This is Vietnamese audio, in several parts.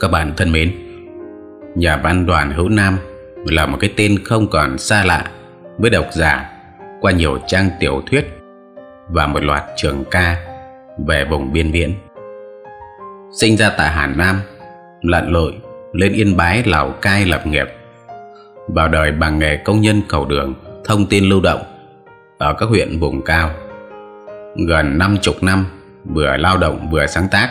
Các bạn thân mến, nhà văn Đoàn Hữu Nam là một cái tên không còn xa lạ với độc giả qua nhiều trang tiểu thuyết và một loạt trường ca về vùng biên viễn. Sinh ra tại Hà Nam, lặn lội lên Yên Bái, Lào Cai lập nghiệp. Vào đời bằng nghề công nhân cầu đường, thông tin lưu động ở các huyện vùng cao. Gần 50 năm vừa lao động vừa sáng tác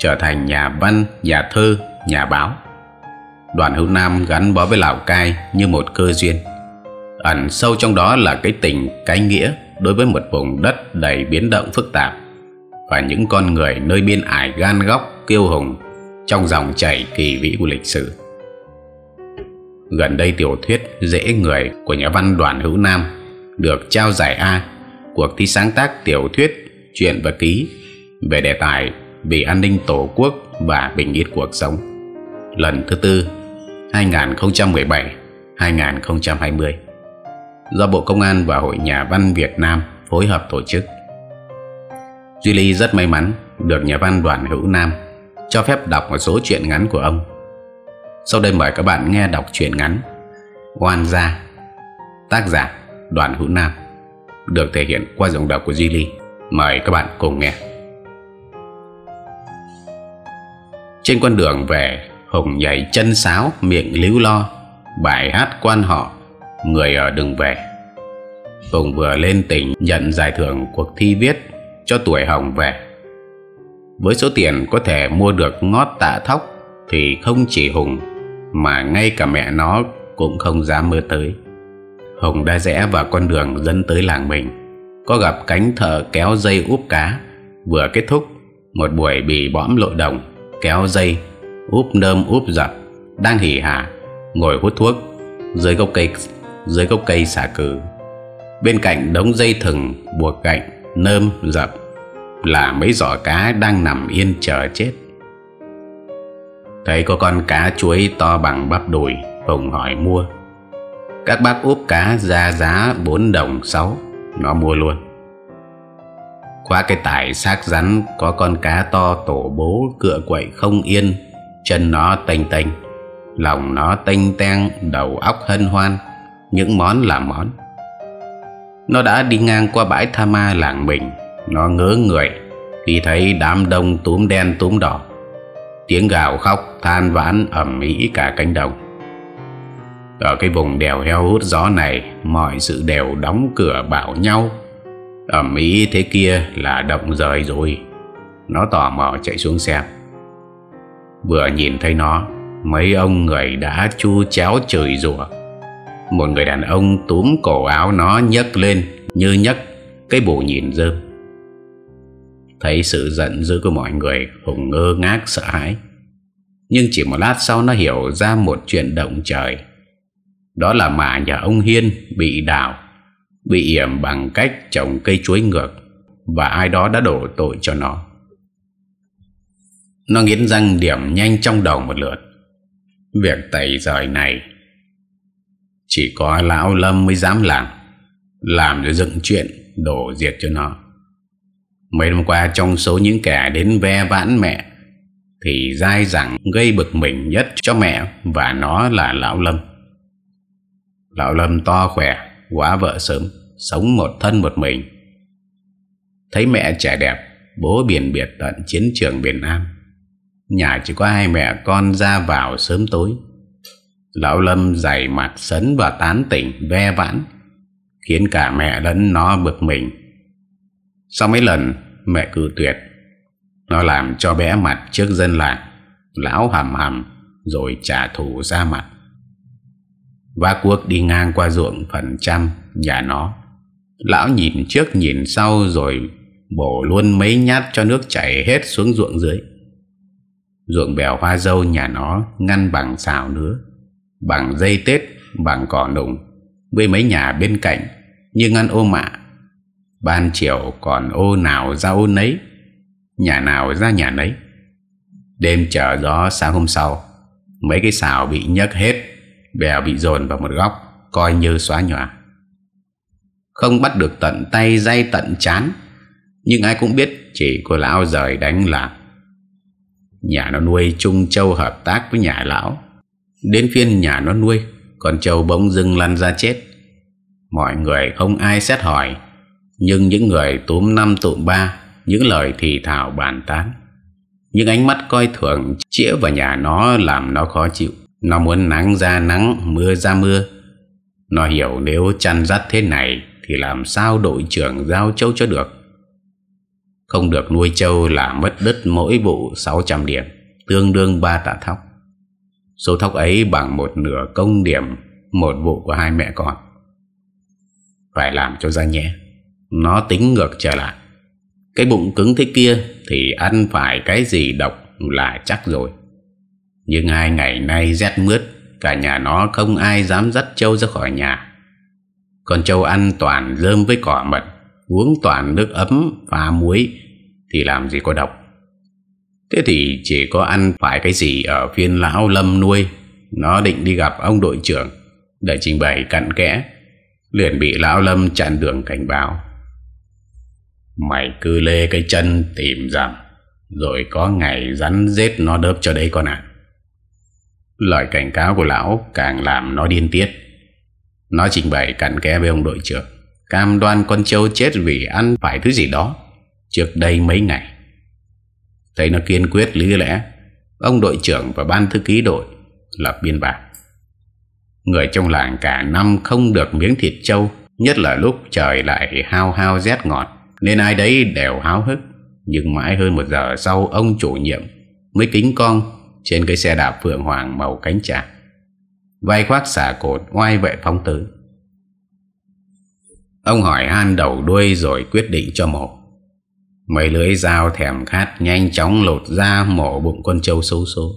trở thành nhà văn, nhà thơ, nhà báo. Đoàn Hữu Nam gắn bó với Lào Cai như một cơ duyên. Ẩn sâu trong đó là cái tình, cái nghĩa đối với một vùng đất đầy biến động phức tạp và những con người nơi biên ải gan góc kiêu hùng trong dòng chảy kỳ vĩ của lịch sử. Gần đây tiểu thuyết Dễ Người của nhà văn Đoàn Hữu Nam được trao giải A cuộc thi sáng tác tiểu thuyết, truyện và ký về đề tài vì an ninh tổ quốc và bình yên cuộc sống. Lần thứ tư 2017-2020 do Bộ Công an và Hội Nhà văn Việt Nam phối hợp tổ chức. Duy Ly rất may mắn được nhà văn Đoàn Hữu Nam cho phép đọc một số truyện ngắn của ông. Sau đây mời các bạn nghe đọc truyện ngắn Oan gia tác giả Đoàn Hữu Nam được thể hiện qua giọng đọc của Duy Ly. Mời các bạn cùng nghe. Trên con đường về Hùng nhảy chân sáo miệng líu lo Bài hát quan họ Người ở đừng về Hùng vừa lên tỉnh nhận giải thưởng cuộc thi viết Cho tuổi Hồng về Với số tiền có thể mua được ngót tạ thóc Thì không chỉ Hùng Mà ngay cả mẹ nó cũng không dám mơ tới Hùng đã rẽ vào con đường dẫn tới làng mình Có gặp cánh thợ kéo dây úp cá Vừa kết thúc Một buổi bị bõm lội đồng kéo dây úp nơm úp giặt đang hỉ hả ngồi hút thuốc dưới gốc cây dưới gốc cây xả cừ bên cạnh đống dây thừng buộc gạnh nơm dập là mấy giỏ cá đang nằm yên chờ chết thấy có con cá chuối to bằng bắp đùi hùng hỏi mua các bác úp cá ra giá 4 đồng 6 nó mua luôn quá cái tải xác rắn Có con cá to tổ bố Cựa quậy không yên Chân nó tênh tênh Lòng nó tênh teng Đầu óc hân hoan Những món là món Nó đã đi ngang qua bãi tha ma làng mình Nó ngớ người Khi thấy đám đông túm đen túm đỏ Tiếng gào khóc than vãn ẩm mỹ cả cánh đồng Ở cái vùng đèo heo hút gió này Mọi sự đều đóng cửa bảo nhau ở Mỹ thế kia là động rời rồi Nó tò mò chạy xuống xem Vừa nhìn thấy nó Mấy ông người đã chu chéo chửi rủa Một người đàn ông túm cổ áo nó nhấc lên Như nhấc cái bù nhìn dơm Thấy sự giận dữ của mọi người Hùng ngơ ngác sợ hãi Nhưng chỉ một lát sau nó hiểu ra một chuyện động trời Đó là mả nhà ông Hiên bị đào bị yểm bằng cách trồng cây chuối ngược và ai đó đã đổ tội cho nó. Nó nghiến răng điểm nhanh trong đầu một lượt. Việc tẩy rời này chỉ có lão Lâm mới dám làm, làm để dựng chuyện đổ diệt cho nó. Mấy hôm qua trong số những kẻ đến ve vãn mẹ thì dai dẳng gây bực mình nhất cho mẹ và nó là lão Lâm. Lão Lâm to khỏe quá vợ sớm Sống một thân một mình Thấy mẹ trẻ đẹp Bố biển biệt tận chiến trường miền Nam Nhà chỉ có hai mẹ con ra vào sớm tối Lão Lâm dày mặt sấn và tán tỉnh ve vãn Khiến cả mẹ lẫn nó bực mình Sau mấy lần mẹ cự tuyệt Nó làm cho bé mặt trước dân làng Lão hầm hầm rồi trả thù ra mặt và cuốc đi ngang qua ruộng phần trăm Nhà nó Lão nhìn trước nhìn sau rồi Bổ luôn mấy nhát cho nước chảy hết xuống ruộng dưới Ruộng bèo hoa dâu nhà nó Ngăn bằng xào nữa Bằng dây tết Bằng cỏ nùng Với mấy nhà bên cạnh Như ngăn ô mạ Ban chiều còn ô nào ra ô nấy Nhà nào ra nhà nấy Đêm chờ gió sáng hôm sau Mấy cái xào bị nhấc hết bèo bị dồn vào một góc coi như xóa nhòa không bắt được tận tay dây tận chán nhưng ai cũng biết chỉ cô lão rời đánh là nhà nó nuôi chung châu hợp tác với nhà lão đến phiên nhà nó nuôi con châu bỗng dưng lăn ra chết mọi người không ai xét hỏi nhưng những người túm năm tụm ba những lời thì thào bàn tán những ánh mắt coi thường chĩa vào nhà nó làm nó khó chịu nó muốn nắng ra nắng, mưa ra mưa. Nó hiểu nếu chăn dắt thế này thì làm sao đội trưởng giao châu cho được. Không được nuôi châu là mất đất mỗi vụ 600 điểm, tương đương 3 tạ thóc. Số thóc ấy bằng một nửa công điểm một vụ của hai mẹ con. Phải làm cho ra nhé. Nó tính ngược trở lại. Cái bụng cứng thế kia thì ăn phải cái gì độc là chắc rồi. Nhưng hai ngày nay rét mướt Cả nhà nó không ai dám dắt trâu ra khỏi nhà còn trâu ăn toàn rơm với cỏ mật Uống toàn nước ấm pha muối Thì làm gì có độc Thế thì chỉ có ăn phải cái gì ở phiên lão lâm nuôi Nó định đi gặp ông đội trưởng Để trình bày cặn kẽ Liền bị lão lâm chặn đường cảnh báo Mày cứ lê cái chân tìm rằng Rồi có ngày rắn giết nó đớp cho đấy con ạ à. Lời cảnh cáo của lão càng làm nó điên tiết Nó trình bày cặn kẽ với ông đội trưởng Cam đoan con trâu chết vì ăn phải thứ gì đó Trước đây mấy ngày Thấy nó kiên quyết lý lẽ Ông đội trưởng và ban thư ký đội Lập biên bản Người trong làng cả năm không được miếng thịt trâu Nhất là lúc trời lại hao hao rét ngọt Nên ai đấy đều háo hức Nhưng mãi hơn một giờ sau ông chủ nhiệm Mới kính con trên cái xe đạp phượng hoàng màu cánh trà vai khoác xả cột oai vệ phóng tới ông hỏi han đầu đuôi rồi quyết định cho mổ mấy lưới dao thèm khát nhanh chóng lột ra mổ bụng con trâu xấu số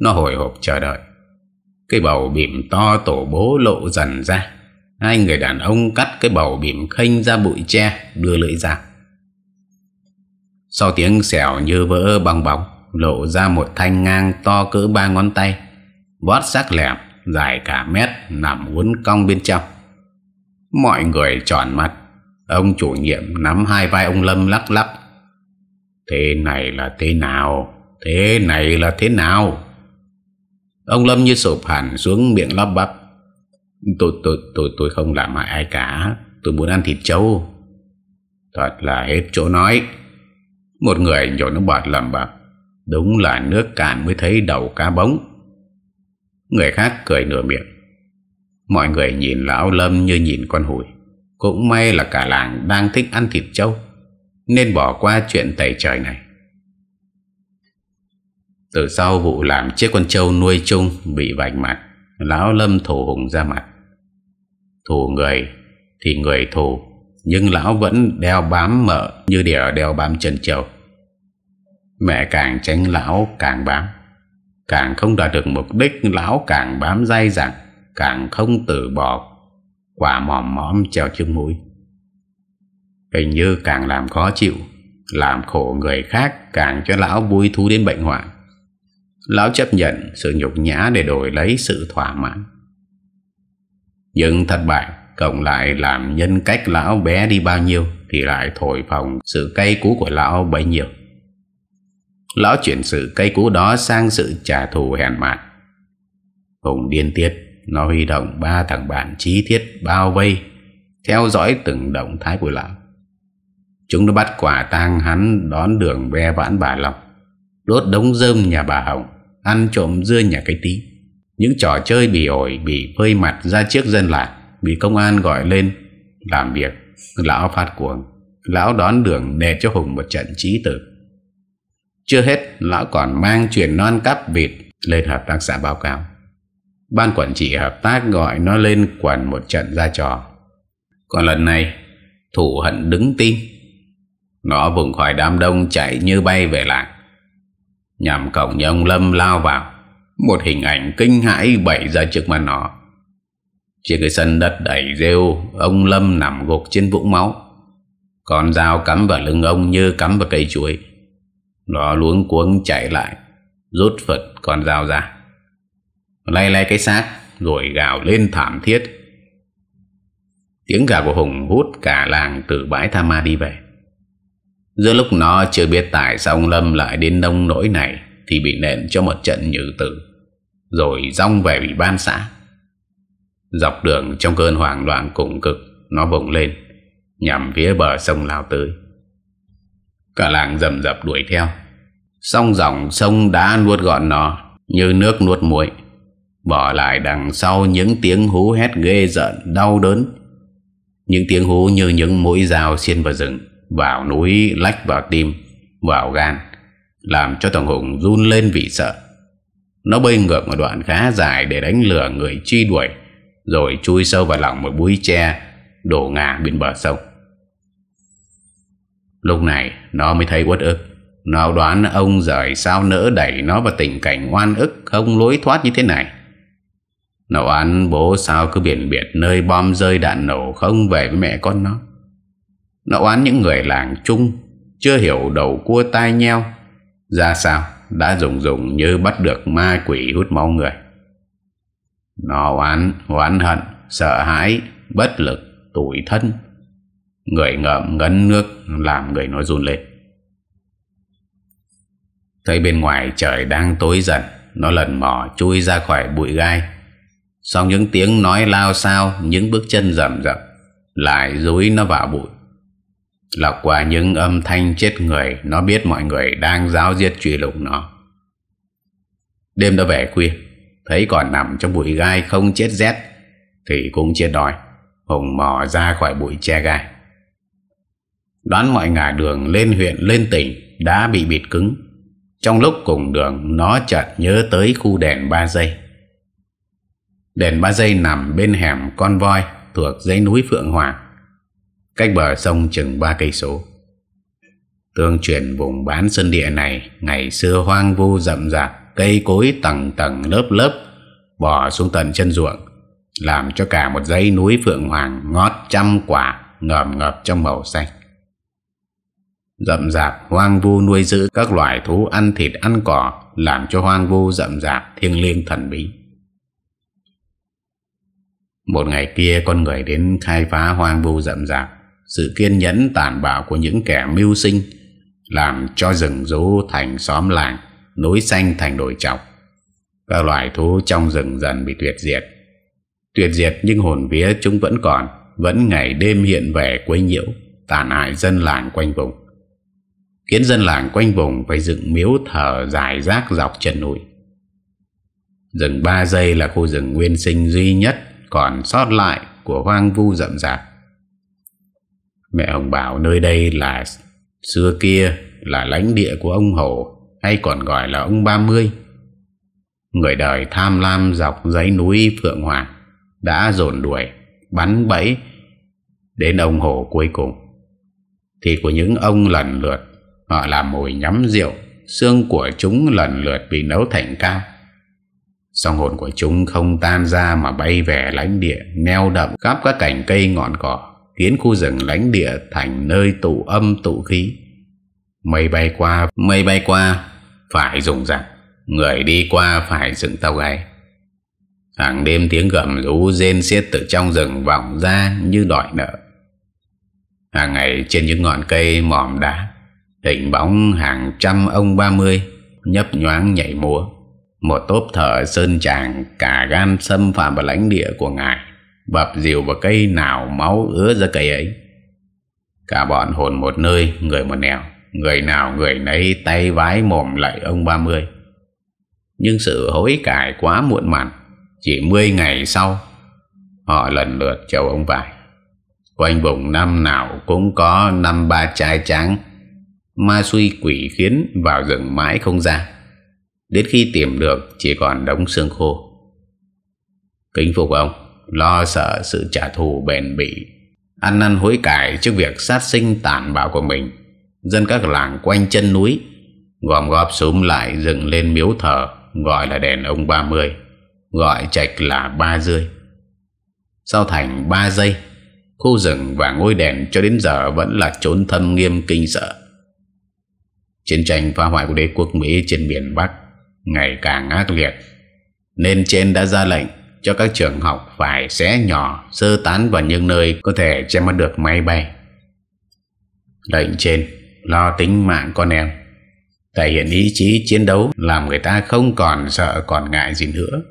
nó hồi hộp chờ đợi cái bầu bìm to tổ bố lộ dần ra Hai người đàn ông cắt cái bầu bìm khênh ra bụi tre Đưa lưỡi ra Sau tiếng xẻo như vỡ bong bóng lộ ra một thanh ngang to cỡ ba ngón tay, vót sắc lẹm, dài cả mét, nằm uốn cong bên trong. Mọi người tròn mặt, ông chủ nhiệm nắm hai vai ông Lâm lắc lắc. Thế này là thế nào? Thế này là thế nào? Ông Lâm như sụp hẳn xuống miệng lắp bắp. Tôi, tôi, tôi, tôi không làm hại ai cả, tôi muốn ăn thịt trâu. Thật là hết chỗ nói. Một người nhổ nước bọt lẩm bẩm. Đúng là nước cạn mới thấy đầu cá bóng Người khác cười nửa miệng Mọi người nhìn lão lâm như nhìn con hùi. Cũng may là cả làng đang thích ăn thịt trâu Nên bỏ qua chuyện tẩy trời này Từ sau vụ làm chiếc con trâu nuôi chung bị vạch mặt Lão lâm thổ hùng ra mặt Thù người thì người thù Nhưng lão vẫn đeo bám mỡ như đỉa đeo bám chân trâu Mẹ càng tránh lão càng bám Càng không đạt được mục đích Lão càng bám dai dẳng Càng không từ bỏ Quả mòm mõm treo trước mũi Hình như càng làm khó chịu Làm khổ người khác Càng cho lão vui thú đến bệnh hoạn Lão chấp nhận sự nhục nhã Để đổi lấy sự thỏa mãn Nhưng thất bại Cộng lại làm nhân cách lão bé đi bao nhiêu Thì lại thổi phòng sự cay cú của lão bấy nhiêu Lão chuyển sự cây cú đó sang sự trả thù hèn mạt Hùng điên tiết Nó huy động ba thằng bạn trí thiết bao vây Theo dõi từng động thái của lão Chúng nó bắt quả tang hắn đón đường ve vãn bà Lộc Đốt đống rơm nhà bà Hồng Ăn trộm dưa nhà cái tí Những trò chơi bị ổi bị phơi mặt ra trước dân lại Bị công an gọi lên làm việc Lão phát cuồng Lão đón đường đẹp cho Hùng một trận trí tử chưa hết, lão còn mang chuyện non cắp vịt lên hợp tác xã báo cáo. Ban quản trị hợp tác gọi nó lên quản một trận ra trò. Còn lần này, thủ hận đứng tim. Nó vùng khỏi đám đông chạy như bay về làng Nhằm cổng nhà ông Lâm lao vào. Một hình ảnh kinh hãi bày ra trước mặt nó. Trên cái sân đất đầy rêu, ông Lâm nằm gục trên vũng máu. Con dao cắm vào lưng ông như cắm vào cây chuối. Nó luống cuống chạy lại Rút phật con dao ra Lay lay cái xác Rồi gào lên thảm thiết Tiếng gà của Hùng hút cả làng từ bãi Tha Ma đi về Giữa lúc nó chưa biết tại sao ông Lâm lại đến nông nỗi này Thì bị nện cho một trận nhự tử Rồi rong về ủy ban xã Dọc đường trong cơn hoảng loạn cùng cực Nó bùng lên Nhằm phía bờ sông lao tới Cả làng rầm rập đuổi theo Song dòng sông đã nuốt gọn nó Như nước nuốt muối Bỏ lại đằng sau những tiếng hú hét ghê rợn đau đớn Những tiếng hú như những mũi dao xiên vào rừng Vào núi lách vào tim Vào gan Làm cho thằng Hùng run lên vì sợ Nó bơi ngược một đoạn khá dài Để đánh lừa người truy đuổi Rồi chui sâu vào lòng một bụi tre Đổ ngả bên bờ sông Lúc này nó mới thấy uất ức Nó đoán ông rời sao nỡ đẩy nó vào tình cảnh oan ức Không lối thoát như thế này Nó oán bố sao cứ biển biệt Nơi bom rơi đạn nổ không về với mẹ con nó Nó oán những người làng chung Chưa hiểu đầu cua tai nheo Ra sao đã rùng rùng như bắt được ma quỷ hút máu người Nó oán, oán hận, sợ hãi, bất lực, tủi thân Người ngậm ngấn nước làm người nói run lên Thấy bên ngoài trời đang tối dần Nó lần mò chui ra khỏi bụi gai Sau những tiếng nói lao sao Những bước chân rầm rầm Lại dối nó vào bụi Lọc qua những âm thanh chết người Nó biết mọi người đang giáo diết truy lục nó Đêm đã về khuya Thấy còn nằm trong bụi gai không chết rét Thì cũng chết đói Hùng mò ra khỏi bụi che gai Đoán mọi ngả đường lên huyện lên tỉnh Đã bị bịt cứng Trong lúc cùng đường Nó chợt nhớ tới khu đèn ba giây Đèn ba giây nằm bên hẻm con voi Thuộc dãy núi Phượng Hoàng Cách bờ sông chừng 3 cây số Tương truyền vùng bán sân địa này Ngày xưa hoang vu rậm rạp Cây cối tầng tầng lớp lớp bò xuống tận chân ruộng Làm cho cả một dãy núi Phượng Hoàng Ngót trăm quả ngợm ngập trong màu xanh rậm rạp hoang vu nuôi giữ các loài thú ăn thịt ăn cỏ làm cho hoang vu rậm rạp thiêng liêng thần bí một ngày kia con người đến khai phá hoang vu rậm rạp sự kiên nhẫn tàn bạo của những kẻ mưu sinh làm cho rừng rú thành xóm làng núi xanh thành đồi trọc các loài thú trong rừng dần bị tuyệt diệt tuyệt diệt nhưng hồn vía chúng vẫn còn vẫn ngày đêm hiện về quấy nhiễu tàn hại dân làng quanh vùng khiến dân làng quanh vùng phải dựng miếu thờ dài rác dọc chân núi. Rừng Ba giây là khu rừng nguyên sinh duy nhất còn sót lại của hoang vu rậm rạp. Mẹ ông bảo nơi đây là xưa kia là lãnh địa của ông Hồ hay còn gọi là ông Ba Mươi. Người đời tham lam dọc dãy núi Phượng Hoàng đã dồn đuổi, bắn bẫy đến ông Hồ cuối cùng. Thì của những ông lần lượt Họ làm mồi nhắm rượu Xương của chúng lần lượt bị nấu thành cao Song hồn của chúng không tan ra mà bay về lánh địa Neo đậm khắp các cành cây ngọn cỏ Khiến khu rừng lánh địa thành nơi tụ âm tụ khí Mây bay qua, mây bay qua Phải dùng rằng Người đi qua phải dựng tàu gáy Hàng đêm tiếng gầm rú rên xiết từ trong rừng vọng ra như đòi nợ Hàng ngày trên những ngọn cây mỏm đá Hình bóng hàng trăm ông ba mươi Nhấp nhoáng nhảy múa Một tốp thợ sơn tràng Cả gan xâm phạm vào lãnh địa của ngài Bập dìu vào cây nào máu ứa ra cây ấy Cả bọn hồn một nơi Người một nẻo Người nào người nấy tay vái mồm lại ông ba mươi Nhưng sự hối cải quá muộn mặn Chỉ 10 ngày sau Họ lần lượt chầu ông vài Quanh vùng năm nào cũng có năm ba trai trắng Ma suy quỷ khiến vào rừng mãi không ra Đến khi tìm được Chỉ còn đống xương khô Kính phục ông Lo sợ sự trả thù bền bỉ Ăn năn hối cải trước việc sát sinh tàn bạo của mình Dân các làng quanh chân núi gom góp súng lại dựng lên miếu thờ Gọi là đèn ông ba mươi, Gọi trạch là ba rơi Sau thành ba giây Khu rừng và ngôi đèn cho đến giờ vẫn là trốn thâm nghiêm kinh sợ Chiến tranh phá hoại của đế quốc Mỹ trên biển Bắc ngày càng ác liệt Nên trên đã ra lệnh cho các trường học phải xé nhỏ sơ tán vào những nơi có thể che mắt được máy bay Lệnh trên lo tính mạng con em Thể hiện ý chí chiến đấu làm người ta không còn sợ còn ngại gì nữa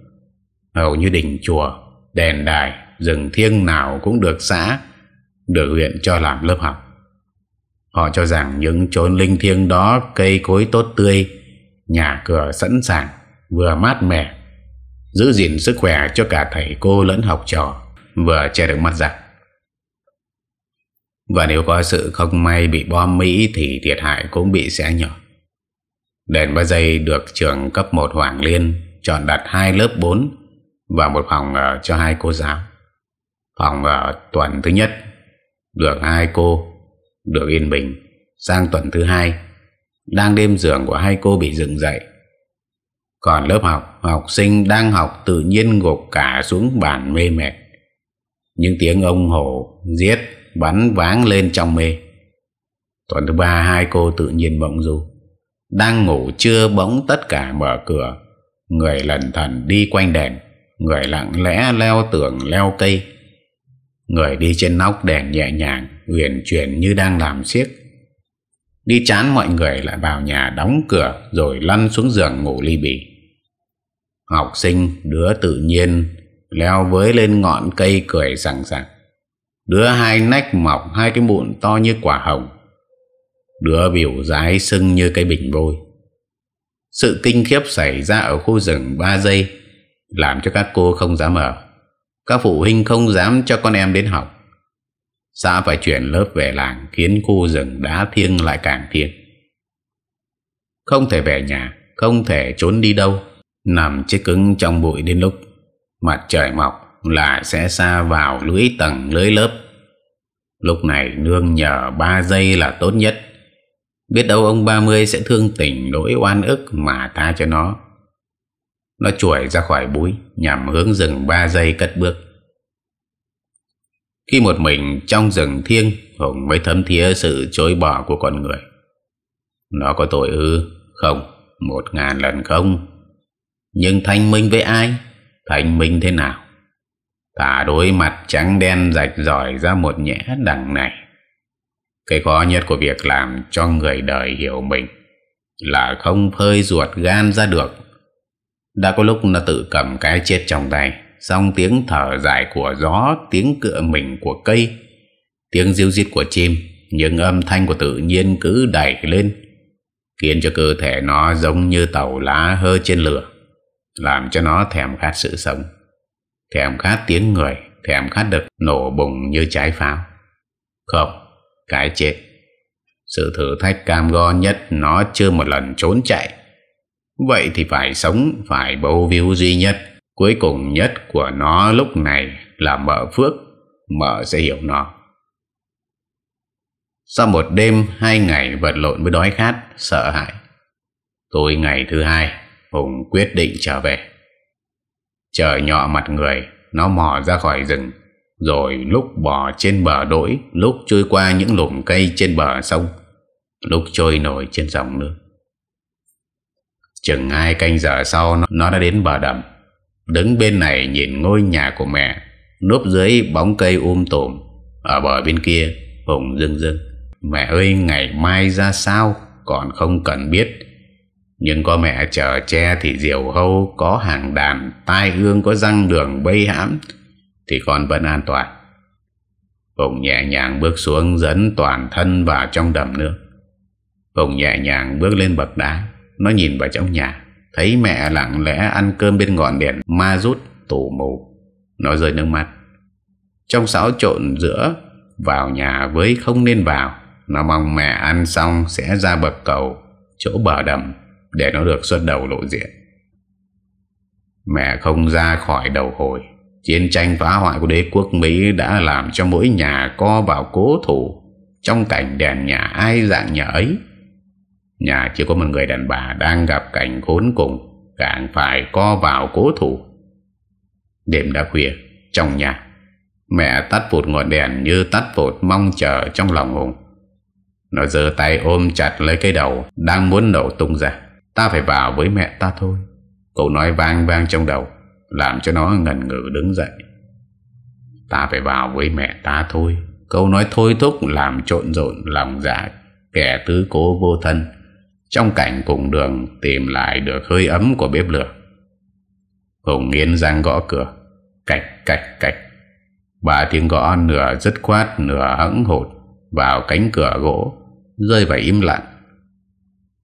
Hầu như đỉnh chùa, đèn đài, rừng thiêng nào cũng được xã, được huyện cho làm lớp học Họ cho rằng những chốn linh thiêng đó cây cối tốt tươi, nhà cửa sẵn sàng, vừa mát mẻ, giữ gìn sức khỏe cho cả thầy cô lẫn học trò, vừa che được mắt giặc. Và nếu có sự không may bị bom Mỹ thì thiệt hại cũng bị sẽ nhỏ. Đèn ba dây được trường cấp 1 Hoàng Liên chọn đặt hai lớp 4 và một phòng cho hai cô giáo. Phòng ở tuần thứ nhất được hai cô được yên bình Sang tuần thứ hai Đang đêm giường của hai cô bị dựng dậy Còn lớp học Học sinh đang học tự nhiên gục cả xuống bàn mê mệt Những tiếng ông hổ Giết bắn váng lên trong mê Tuần thứ ba hai cô tự nhiên bỗng du Đang ngủ chưa bỗng tất cả mở cửa Người lần thần đi quanh đèn Người lặng lẽ leo tường leo cây Người đi trên nóc đèn nhẹ nhàng Uyển chuyển như đang làm siếc Đi chán mọi người lại vào nhà đóng cửa Rồi lăn xuống giường ngủ ly bì Học sinh đứa tự nhiên Leo với lên ngọn cây cười sẵn sàng Đứa hai nách mọc hai cái mụn to như quả hồng Đứa biểu dái sưng như cây bình vôi Sự kinh khiếp xảy ra ở khu rừng 3 giây Làm cho các cô không dám ở các phụ huynh không dám cho con em đến học Xã phải chuyển lớp về làng Khiến khu rừng đá thiêng lại càng thiêng Không thể về nhà Không thể trốn đi đâu Nằm chết cứng trong bụi đến lúc Mặt trời mọc là sẽ xa vào lưới tầng lưới lớp Lúc này nương nhờ ba giây là tốt nhất Biết đâu ông ba mươi sẽ thương tình nỗi oan ức mà tha cho nó Nó chuổi ra khỏi búi Nhằm hướng rừng ba giây cất bước khi một mình trong rừng thiêng Hùng mới thấm thía sự chối bỏ của con người Nó có tội ư Không Một ngàn lần không Nhưng thanh minh với ai Thanh minh thế nào Thả đối mặt trắng đen rạch giỏi ra một nhẽ đằng này Cái khó nhất của việc làm cho người đời hiểu mình Là không phơi ruột gan ra được Đã có lúc nó tự cầm cái chết trong tay song tiếng thở dài của gió Tiếng cựa mình của cây Tiếng diêu diết của chim những âm thanh của tự nhiên cứ đẩy lên Khiến cho cơ thể nó giống như tàu lá hơ trên lửa Làm cho nó thèm khát sự sống Thèm khát tiếng người Thèm khát được nổ bùng như trái pháo Không, cái chết Sự thử thách cam go nhất Nó chưa một lần trốn chạy Vậy thì phải sống Phải bầu víu duy nhất Cuối cùng nhất của nó lúc này là mở phước, mở sẽ hiểu nó. Sau một đêm, hai ngày vật lộn với đói khát, sợ hãi. Tối ngày thứ hai, Hùng quyết định trở về. Chờ nhọ mặt người, nó mò ra khỏi rừng, rồi lúc bò trên bờ đỗi, lúc trôi qua những lùm cây trên bờ sông, lúc trôi nổi trên dòng nước. Chừng hai canh giờ sau, nó đã đến bờ đầm. Đứng bên này nhìn ngôi nhà của mẹ Núp dưới bóng cây um tùm Ở bờ bên kia Hùng dưng dưng Mẹ ơi ngày mai ra sao Còn không cần biết Nhưng có mẹ chờ che thì diều hâu Có hàng đàn Tai ương có răng đường bay hãm Thì con vẫn an toàn Hùng nhẹ nhàng bước xuống Dẫn toàn thân vào trong đầm nước Hùng nhẹ nhàng bước lên bậc đá Nó nhìn vào trong nhà thấy mẹ lặng lẽ ăn cơm bên ngọn đèn ma rút tù mù nó rơi nước mắt trong xáo trộn giữa vào nhà với không nên vào nó mong mẹ ăn xong sẽ ra bậc cầu chỗ bờ đầm để nó được xuất đầu lộ diện mẹ không ra khỏi đầu hồi chiến tranh phá hoại của đế quốc Mỹ đã làm cho mỗi nhà co vào cố thủ trong cảnh đèn nhà ai dạng nhà ấy Nhà chỉ có một người đàn bà đang gặp cảnh khốn cùng Càng phải co vào cố thủ Đêm đã khuya Trong nhà Mẹ tắt vụt ngọn đèn như tắt vụt mong chờ trong lòng Hùng Nó giơ tay ôm chặt lấy cái đầu Đang muốn nổ tung ra Ta phải vào với mẹ ta thôi Cậu nói vang vang trong đầu Làm cho nó ngần ngừ đứng dậy Ta phải vào với mẹ ta thôi Câu nói thôi thúc làm trộn rộn lòng dạ Kẻ tứ cố vô thân trong cảnh cùng đường Tìm lại được hơi ấm của bếp lửa Hùng nghiến răng gõ cửa Cạch cạch cạch Ba tiếng gõ nửa dứt khoát Nửa hững hột Vào cánh cửa gỗ Rơi vào im lặng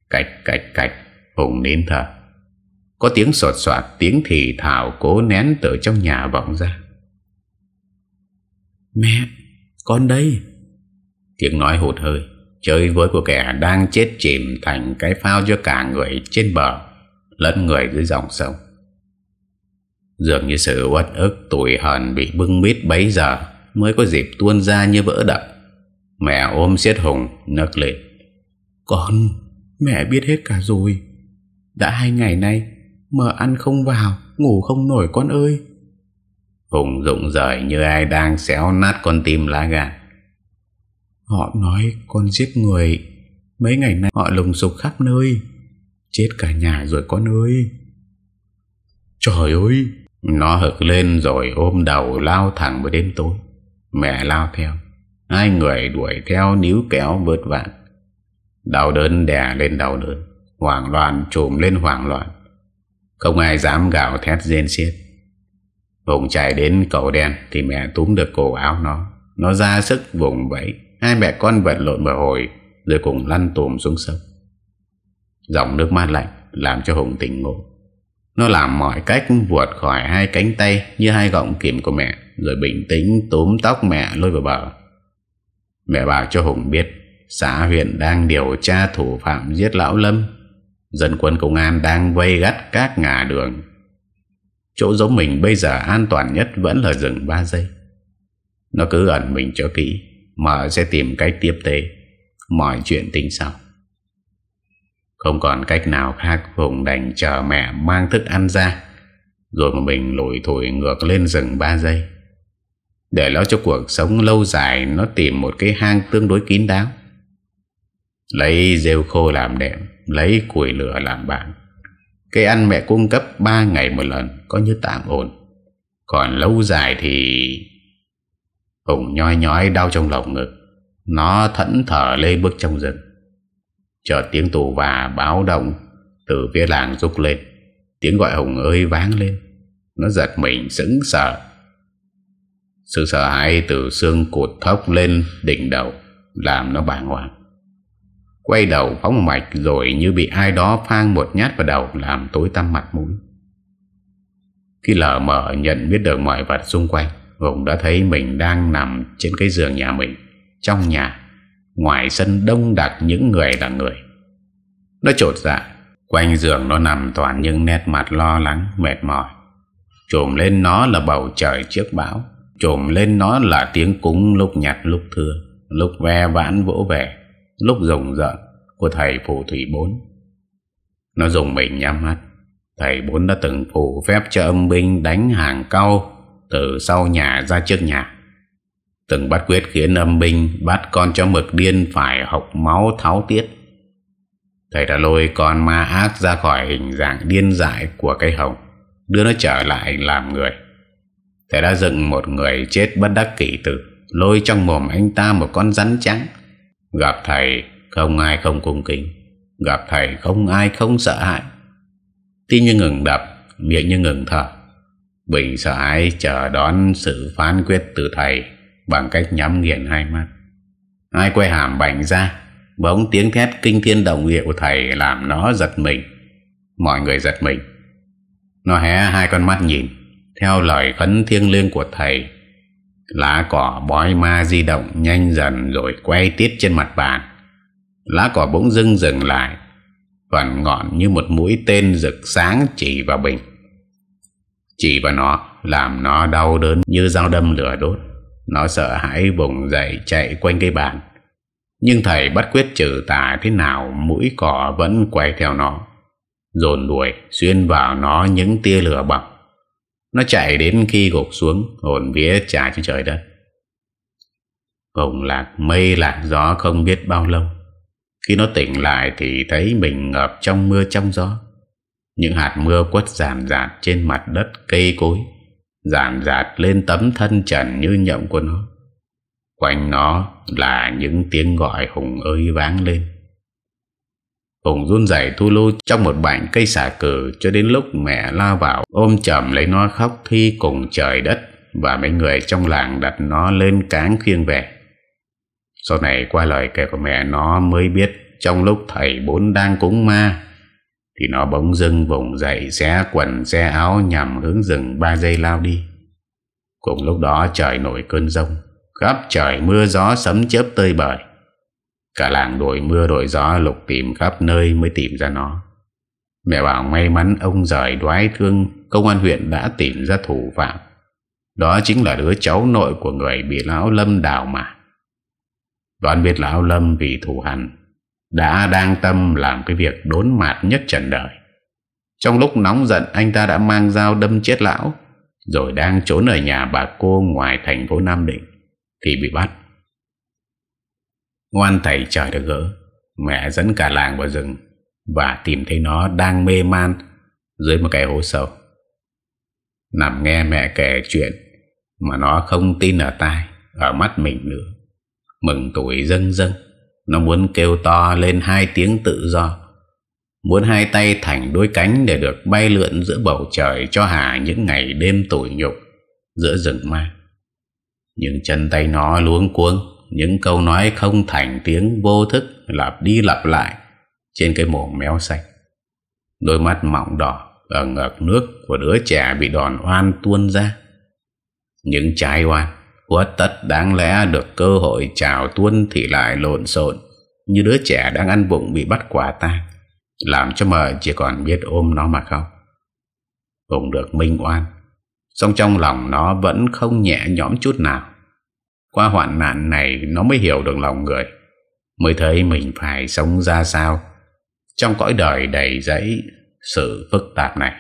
Cạch cạch cạch Hùng nín thở Có tiếng sột soạt Tiếng thì thảo cố nén từ trong nhà vọng ra Mẹ Con đây Tiếng nói hụt hơi Chơi với của kẻ đang chết chìm Thành cái phao cho cả người trên bờ Lẫn người dưới dòng sông Dường như sự uất ức tủi hờn Bị bưng bít bấy giờ Mới có dịp tuôn ra như vỡ đập Mẹ ôm xiết Hùng nấc lên Con Mẹ biết hết cả rồi Đã hai ngày nay Mờ ăn không vào Ngủ không nổi con ơi Hùng rụng rời như ai đang xéo nát con tim lá gà Họ nói con giết người Mấy ngày nay họ lùng sục khắp nơi Chết cả nhà rồi con ơi Trời ơi Nó hực lên rồi ôm đầu lao thẳng vào đêm tối Mẹ lao theo Hai người đuổi theo níu kéo vượt vạn Đau đớn đè lên đau đớn Hoảng loạn trùm lên hoảng loạn Không ai dám gào thét rên xiết Hùng chạy đến cầu đen Thì mẹ túm được cổ áo nó Nó ra sức vùng vẫy Hai mẹ con vật lộn vào hồi Rồi cùng lăn tùm xuống sông Dòng nước mát lạnh Làm cho Hùng tỉnh ngộ Nó làm mọi cách vuột khỏi hai cánh tay Như hai gọng kìm của mẹ Rồi bình tĩnh túm tóc mẹ lôi vào bờ Mẹ bảo cho Hùng biết Xã huyện đang điều tra thủ phạm giết lão Lâm Dân quân công an đang vây gắt các ngã đường Chỗ giống mình bây giờ an toàn nhất vẫn là rừng 3 giây Nó cứ ẩn mình cho kỹ mà sẽ tìm cách tiếp tế Mọi chuyện tính sau Không còn cách nào khác Hùng đành chờ mẹ mang thức ăn ra Rồi mà mình lủi thổi ngược lên rừng 3 giây Để lo cho cuộc sống lâu dài Nó tìm một cái hang tương đối kín đáo Lấy rêu khô làm đệm Lấy củi lửa làm bạn Cây ăn mẹ cung cấp 3 ngày một lần Có như tạm ổn Còn lâu dài thì Hùng nhoi nhói đau trong lòng ngực Nó thẫn thở lê bước trong rừng chờ tiếng tù và báo động Từ phía làng rúc lên Tiếng gọi Hùng ơi váng lên Nó giật mình sững sợ Sự sợ hãi từ xương cột thốc lên đỉnh đầu Làm nó bàng hoàng Quay đầu phóng mạch rồi như bị ai đó phang một nhát vào đầu Làm tối tăm mặt mũi Khi lờ mở nhận biết được mọi vật xung quanh Hùng đã thấy mình đang nằm trên cái giường nhà mình Trong nhà Ngoài sân đông đặc những người là người Nó trột dạ Quanh giường nó nằm toàn những nét mặt lo lắng mệt mỏi Trùm lên nó là bầu trời trước bão Trùm lên nó là tiếng cúng lúc nhặt lúc thưa Lúc ve vãn vỗ về Lúc rồng rợn của thầy phù thủy bốn Nó dùng mình nhắm mắt Thầy bốn đã từng phù phép cho âm binh đánh hàng cao từ sau nhà ra trước nhà Từng bắt quyết khiến âm binh Bắt con cho mực điên phải học máu tháo tiết Thầy đã lôi con ma ác ra khỏi hình dạng điên dại của cây hồng Đưa nó trở lại làm người Thầy đã dựng một người chết bất đắc kỳ tử Lôi trong mồm anh ta một con rắn trắng Gặp thầy không ai không cung kính Gặp thầy không ai không sợ hãi tin như ngừng đập Miệng như ngừng thở Bình sợ hãi chờ đón sự phán quyết từ thầy bằng cách nhắm nghiền hai mắt. ai quay hàm bảnh ra, bỗng tiếng thét kinh thiên đồng địa của thầy làm nó giật mình. Mọi người giật mình. Nó hé hai con mắt nhìn, theo lời khấn thiêng liêng của thầy. Lá cỏ bói ma di động nhanh dần rồi quay tiếp trên mặt bàn. Lá cỏ bỗng dưng dừng lại, phần ngọn như một mũi tên rực sáng chỉ vào bình. Chỉ vào nó Làm nó đau đớn như dao đâm lửa đốt Nó sợ hãi vùng dậy chạy quanh cây bàn Nhưng thầy bắt quyết trừ tà thế nào Mũi cỏ vẫn quay theo nó Dồn đuổi xuyên vào nó những tia lửa bọc Nó chạy đến khi gục xuống Hồn vía trả trên trời đất Hồng lạc mây lạc gió không biết bao lâu Khi nó tỉnh lại thì thấy mình ngập trong mưa trong gió những hạt mưa quất giảm rạt trên mặt đất cây cối Giảm rạt lên tấm thân trần như nhậm của nó Quanh nó là những tiếng gọi Hùng ơi váng lên Hùng run rẩy thu lô trong một bảnh cây xà cử Cho đến lúc mẹ la vào ôm chầm lấy nó khóc thi cùng trời đất Và mấy người trong làng đặt nó lên cáng khiêng về Sau này qua lời kể của mẹ nó mới biết Trong lúc thầy bốn đang cúng ma thì nó bỗng dưng vùng dậy Xé quần xe áo nhằm hướng rừng ba giây lao đi Cùng lúc đó trời nổi cơn rông Khắp trời mưa gió sấm chớp tơi bời Cả làng đổi mưa đổi gió lục tìm khắp nơi mới tìm ra nó Mẹ bảo may mắn ông rời đoái thương Công an huyện đã tìm ra thủ phạm Đó chính là đứa cháu nội của người bị lão Lâm đào mà Đoán biết lão Lâm vì thủ hành đã đang tâm làm cái việc đốn mạt nhất trần đời. Trong lúc nóng giận anh ta đã mang dao đâm chết lão rồi đang trốn ở nhà bà cô ngoài thành phố Nam Định thì bị bắt. Ngoan thầy trời được gỡ mẹ dẫn cả làng vào rừng và tìm thấy nó đang mê man dưới một cái hố sâu. Nằm nghe mẹ kể chuyện mà nó không tin ở tai, ở mắt mình nữa. Mừng tuổi dâng dâng. Nó muốn kêu to lên hai tiếng tự do Muốn hai tay thành đôi cánh để được bay lượn giữa bầu trời cho Hà những ngày đêm tủi nhục giữa rừng ma. Những chân tay nó luống cuống, những câu nói không thành tiếng vô thức lặp đi lặp lại trên cái mồm méo xanh. Đôi mắt mỏng đỏ ở ngợt nước của đứa trẻ bị đòn oan tuôn ra. Những trái oan Khuất tất đáng lẽ được cơ hội chào tuân thì lại lộn xộn Như đứa trẻ đang ăn bụng bị bắt quả tang Làm cho mờ chỉ còn biết ôm nó mà khóc Cũng được minh oan song trong lòng nó vẫn không nhẹ nhõm chút nào Qua hoạn nạn này nó mới hiểu được lòng người Mới thấy mình phải sống ra sao Trong cõi đời đầy giấy sự phức tạp này